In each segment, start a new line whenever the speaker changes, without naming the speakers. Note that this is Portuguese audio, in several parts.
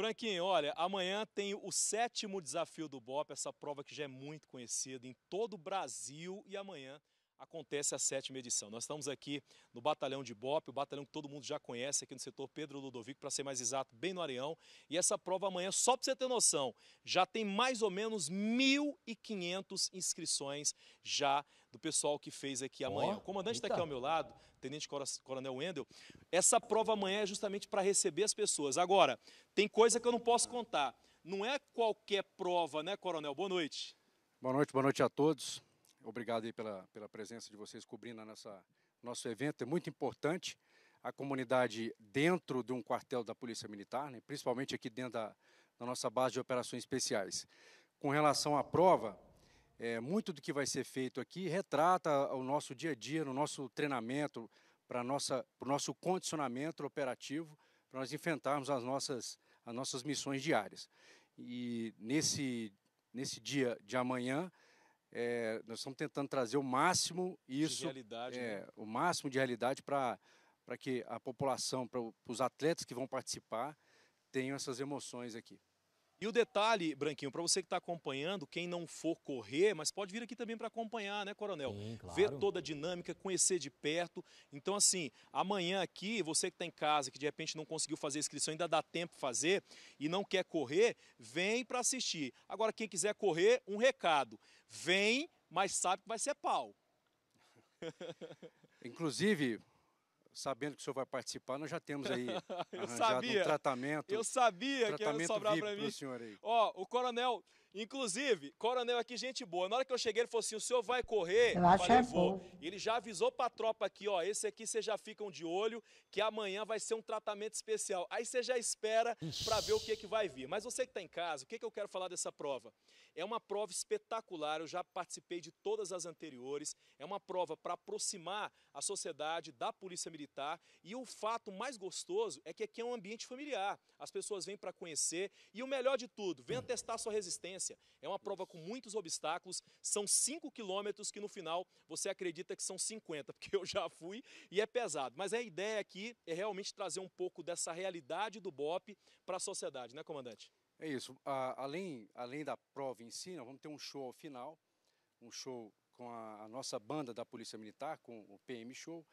Branquinho, olha, amanhã tem o sétimo desafio do BOP, essa prova que já é muito conhecida em todo o Brasil e amanhã acontece a sétima edição. Nós estamos aqui no Batalhão de Bop, o batalhão que todo mundo já conhece aqui no setor Pedro Ludovico, para ser mais exato, bem no Areão. E essa prova amanhã, só para você ter noção, já tem mais ou menos 1.500 inscrições já do pessoal que fez aqui amanhã. Oh, o comandante está aqui ao meu lado, Tenente Coronel Wendel. Essa prova amanhã é justamente para receber as pessoas. Agora, tem coisa que eu não posso contar. Não é qualquer prova, né, Coronel? Boa noite. Boa
noite, boa noite a todos
obrigado aí pela, pela presença de vocês cobrindo nossa, nosso evento.
É muito importante a comunidade dentro de um quartel da Polícia Militar, né, principalmente aqui dentro da, da nossa base de operações especiais. Com relação à prova, é, muito do que vai ser feito aqui retrata o nosso dia a dia, no nosso treinamento, para o nosso condicionamento operativo, para nós enfrentarmos as nossas, as nossas missões diárias. E nesse, nesse dia de amanhã, é, nós estamos tentando trazer o máximo isso, de realidade, é, né? o máximo de realidade para para que a população, para os atletas que vão participar, tenham
essas emoções aqui. E o detalhe, Branquinho, para você que está acompanhando, quem não for correr, mas pode vir aqui também para acompanhar, né, Coronel? Sim, claro. Ver toda a dinâmica, conhecer de perto. Então, assim, amanhã aqui, você que está em casa, que de repente não conseguiu fazer a inscrição, ainda dá tempo de fazer e não quer correr, vem para assistir. Agora, quem quiser correr, um recado: vem, mas sabe que vai ser pau.
Inclusive, sabendo que o senhor vai participar, nós já temos aí eu sabia, um tratamento. Eu sabia que ia sobrar para mim. Senhor aí.
Ó, o coronel, inclusive, coronel aqui, gente boa. Na hora que eu cheguei, ele falou assim: o senhor vai correr? Eu acho falei, é vou. Ele já avisou para a tropa aqui, ó. Esse aqui vocês já ficam de olho, que amanhã vai ser um tratamento especial. Aí você já espera para ver o que, que vai vir. Mas você que está em casa, o que, que eu quero falar dessa prova? É uma prova espetacular, eu já participei de todas as anteriores. É uma prova para aproximar a sociedade da Polícia Militar visitar. E o fato mais gostoso é que aqui é um ambiente familiar. As pessoas vêm para conhecer e o melhor de tudo, venha testar sua resistência. É uma prova com muitos obstáculos. São 5 quilômetros que no final você acredita que são 50, porque eu já fui e é pesado. Mas a ideia aqui é realmente trazer um pouco dessa realidade do BOP para a sociedade, né, comandante?
É isso. além, além da prova em si, nós vamos ter um show ao final, um show com a, a nossa banda da Polícia Militar, com o PM Show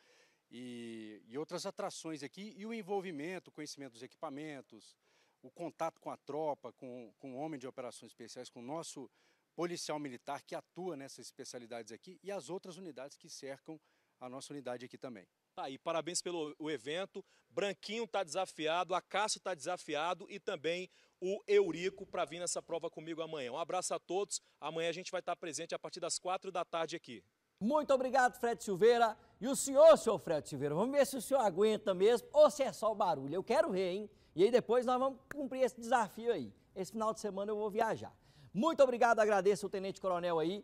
e, e outras atrações aqui, e o envolvimento, o conhecimento dos equipamentos, o contato com a tropa, com, com o homem de operações especiais, com o nosso policial militar que atua nessas especialidades aqui e as outras unidades que cercam a nossa unidade aqui também.
Tá aí, parabéns pelo o evento. Branquinho está desafiado, Acácio está desafiado e também o Eurico para vir nessa prova comigo amanhã. Um abraço a todos. Amanhã a gente vai estar tá presente a partir das quatro da tarde aqui.
Muito obrigado, Fred Silveira. E o senhor, senhor Fred Silveira, vamos ver se o senhor aguenta mesmo ou se é só o barulho. Eu quero ver, hein? E aí depois nós vamos
cumprir esse desafio aí. Esse final de semana eu vou viajar. Muito obrigado, agradeço o Tenente Coronel aí